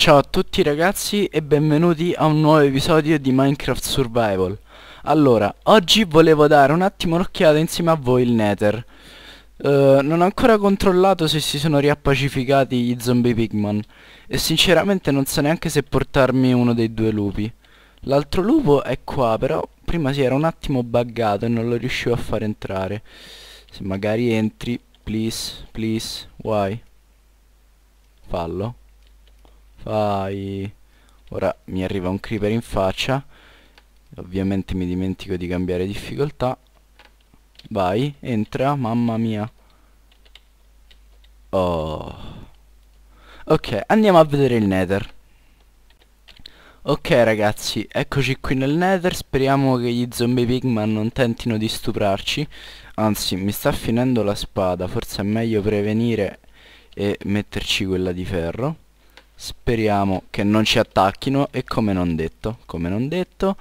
Ciao a tutti ragazzi e benvenuti a un nuovo episodio di Minecraft Survival Allora, oggi volevo dare un attimo un'occhiata insieme a voi il Nether uh, Non ho ancora controllato se si sono riappacificati gli zombie pigman E sinceramente non so neanche se portarmi uno dei due lupi L'altro lupo è qua però prima si era un attimo buggato e non lo riuscivo a far entrare Se magari entri, please, please, why? Fallo Vai ora mi arriva un creeper in faccia ovviamente mi dimentico di cambiare difficoltà vai entra mamma mia oh ok andiamo a vedere il nether ok ragazzi eccoci qui nel nether speriamo che gli zombie pigman non tentino di stuprarci anzi mi sta finendo la spada forse è meglio prevenire e metterci quella di ferro Speriamo che non ci attacchino e come non detto, come non detto,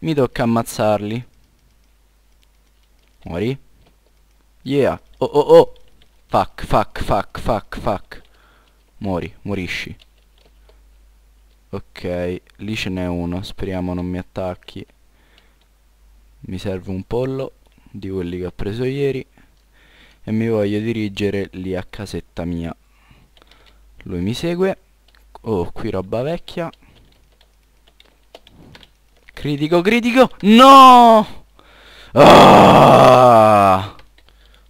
mi tocca ammazzarli. Muori. Yeah. Oh oh oh. Fuck, fuck, fuck, fuck, fuck. Muori, morisci. Ok, lì ce n'è uno, speriamo non mi attacchi. Mi serve un pollo di quelli che ho preso ieri e mi voglio dirigere lì a casetta mia. Lui mi segue. Oh, qui roba vecchia. Critico, critico. No! Ah!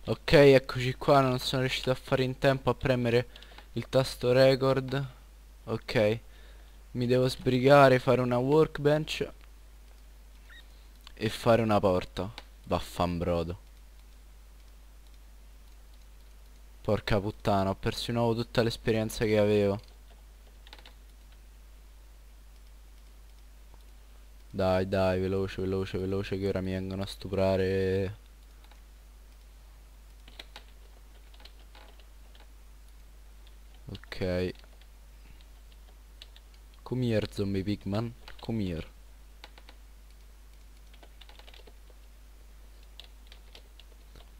Ok, eccoci qua. Non sono riuscito a fare in tempo a premere il tasto record. Ok. Mi devo sbrigare, fare una workbench. E fare una porta. Vaffanbrodo. Porca puttana, ho perso di nuovo tutta l'esperienza che avevo. Dai, dai, veloce, veloce, veloce, che ora mi vengono a stuprare. Ok. Come here, zombie pigman. Come here.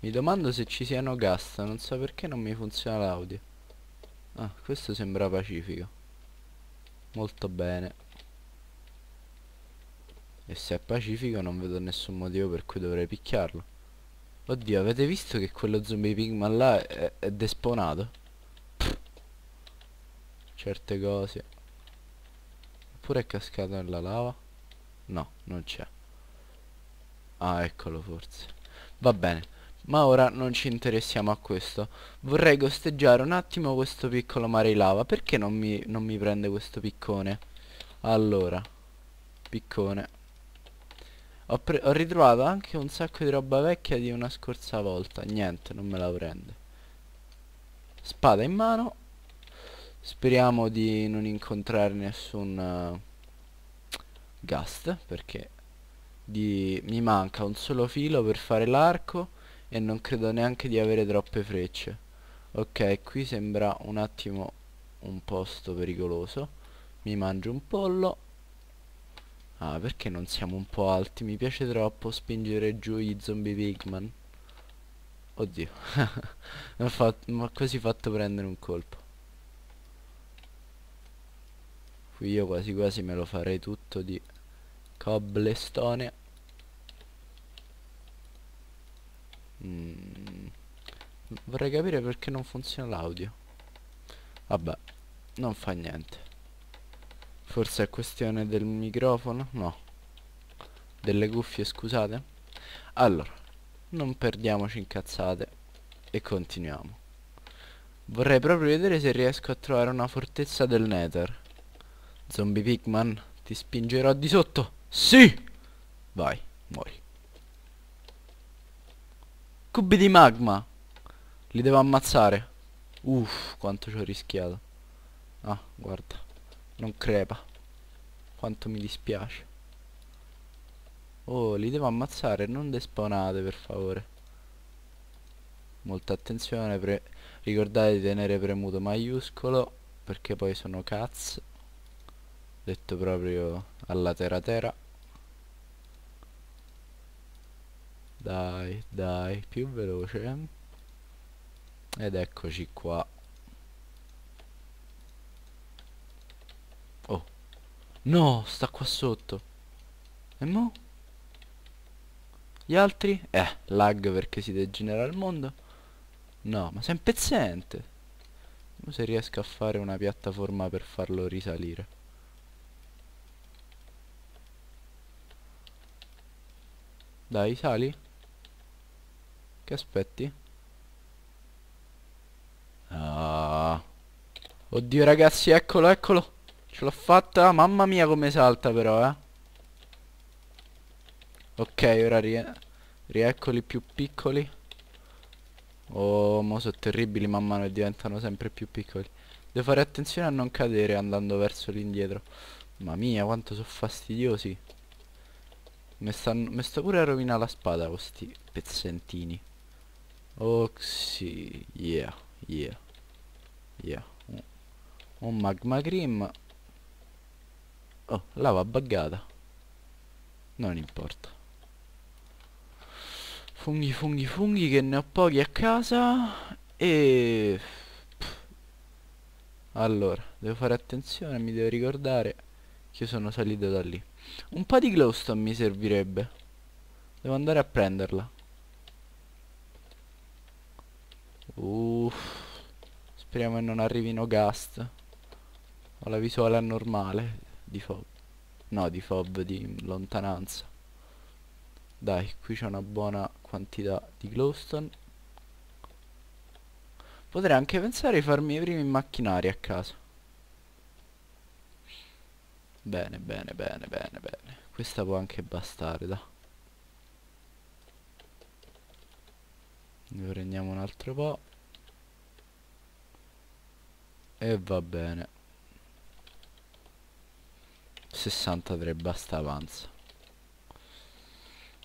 Mi domando se ci siano gas, non so perché non mi funziona l'audio. Ah, questo sembra pacifico. Molto bene. E se è pacifico non vedo nessun motivo per cui dovrei picchiarlo. Oddio, avete visto che quello zombie pigman là è, è desponato? Certe cose. Oppure è cascato nella lava? No, non c'è. Ah, eccolo forse. Va bene. Ma ora non ci interessiamo a questo. Vorrei costeggiare un attimo questo piccolo mare lava. Perché non mi, non mi prende questo piccone? Allora. Piccone ho, ho ritrovato anche un sacco di roba vecchia di una scorsa volta Niente, non me la prende Spada in mano Speriamo di non incontrare nessun uh, Gast Perché di, mi manca un solo filo per fare l'arco e non credo neanche di avere troppe frecce ok qui sembra un attimo un posto pericoloso mi mangio un pollo Ah, perché non siamo un po' alti? Mi piace troppo spingere giù gli zombie pigman. Oddio. mi ha quasi fatto prendere un colpo. Qui io quasi quasi me lo farei tutto di cobblestone. Mm. Vorrei capire perché non funziona l'audio. Vabbè, non fa niente. Forse è questione del microfono No Delle cuffie scusate Allora Non perdiamoci incazzate E continuiamo Vorrei proprio vedere se riesco a trovare una fortezza del nether Zombie Pigman Ti spingerò di sotto Sì Vai Muori Cubi di magma Li devo ammazzare Uff Quanto ci ho rischiato Ah guarda non crepa quanto mi dispiace oh li devo ammazzare non despawnate per favore molta attenzione ricordate di tenere premuto maiuscolo perché poi sono cazzo detto proprio alla terra terra dai dai più veloce ed eccoci qua No, sta qua sotto. E mo? Gli altri? Eh, lag perché si degenera il mondo. No, ma sei impezzente. Vediamo se riesco a fare una piattaforma per farlo risalire. Dai, sali. Che aspetti? Ah. Oddio ragazzi, eccolo, eccolo. Ce l'ho fatta. Mamma mia come salta però, eh. Ok, ora rie rieccoli più piccoli. Oh, mo sono terribili man mano e diventano sempre più piccoli. Devo fare attenzione a non cadere andando verso l'indietro. Mamma mia, quanto sono fastidiosi. Mi sto pure a rovinare la spada questi pezzentini. Oh sì, yeah, yeah, yeah. Un magma cream Oh, lava buggata. Non importa. Funghi, funghi, funghi che ne ho pochi a casa. E... Allora, devo fare attenzione, mi devo ricordare che sono salito da lì. Un po' di glowstone mi servirebbe. Devo andare a prenderla. Uff. Speriamo che non arrivino gast. Ho la visuale normale di fob no di fob di lontananza dai qui c'è una buona quantità di glowstone potrei anche pensare di farmi i primi macchinari a casa bene bene bene bene bene questa può anche bastare da ne prendiamo un altro po' e va bene 63 basta avanza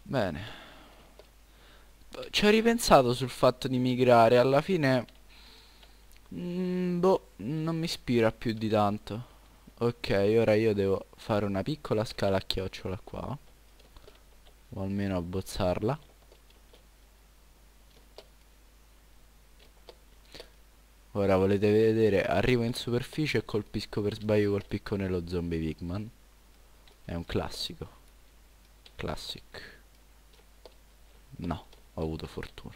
bene ci ho ripensato sul fatto di migrare alla fine mh, mm, boh non mi ispira più di tanto ok ora io devo fare una piccola scala a chiocciola qua o almeno abbozzarla ora volete vedere arrivo in superficie e colpisco per sbaglio col piccone lo zombie pigman è un classico. Classic. No, ho avuto fortuna.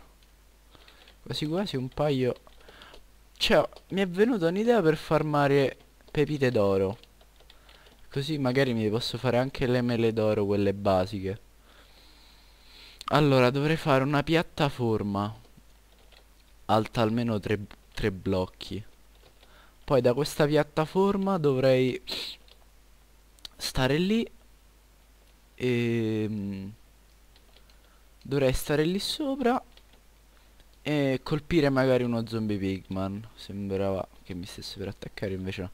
Quasi quasi un paio... Cioè, mi è venuta un'idea per farmare pepite d'oro. Così magari mi posso fare anche le mele d'oro, quelle basiche. Allora, dovrei fare una piattaforma alta almeno tre, tre blocchi. Poi da questa piattaforma dovrei stare lì e mm, dovrei stare lì sopra e colpire magari uno zombie pigman sembrava che mi stesse per attaccare invece no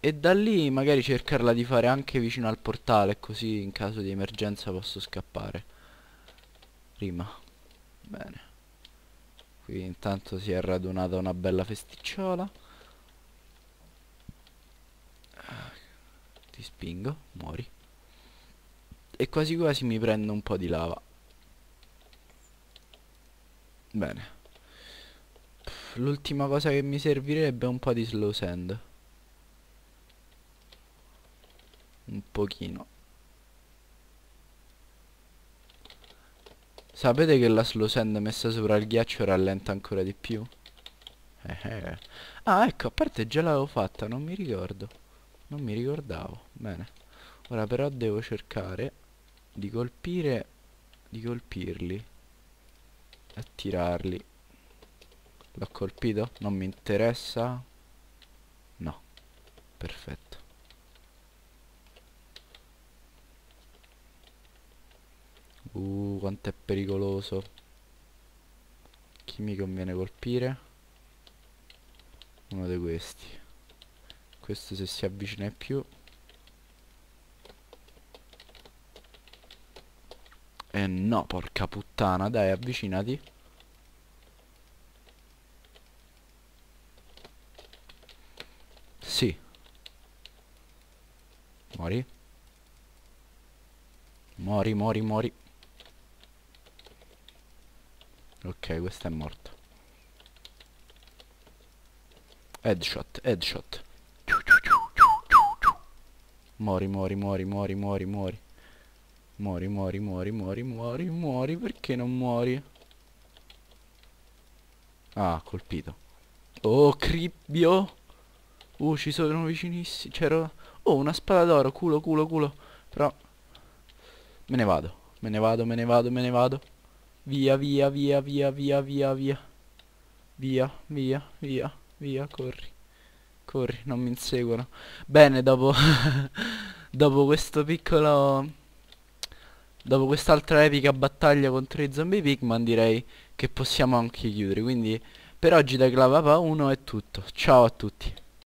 e da lì magari cercarla di fare anche vicino al portale così in caso di emergenza posso scappare prima bene qui intanto si è radunata una bella festicciola ti spingo muori e quasi quasi mi prendo un po' di lava bene l'ultima cosa che mi servirebbe è un po' di slow sand un pochino sapete che la slow sand messa sopra il ghiaccio rallenta ancora di più? Eh eh. ah ecco a parte già l'avevo fatta non mi ricordo non mi ricordavo bene ora però devo cercare di colpire di colpirli e tirarli l'ho colpito? non mi interessa no perfetto uh quanto è pericoloso chi mi conviene colpire? uno di questi questo se si avvicina è più Eh no, porca puttana, dai, avvicinati. Sì. Mori. Mori, mori, mori. Ok, questa è morta. Headshot, headshot. Mori, mori, mori, mori, mori, mori. Mori, mori, mori, mori, mori, mori. perché non muori? Ah, colpito. Oh, cribbio! Uh, ci sono vicinissimi. C'era... Oh, una spada d'oro, culo, culo, culo. Però... Me ne vado, me ne vado, me ne vado, me ne vado. Via, via, via, via, via, via, via. Via, via, via, via, corri. Corri, non mi inseguono. Bene, dopo... dopo questo piccolo... Dopo quest'altra epica battaglia contro i zombie pigman direi che possiamo anche chiudere. Quindi per oggi da Clavapa 1 è tutto. Ciao a tutti.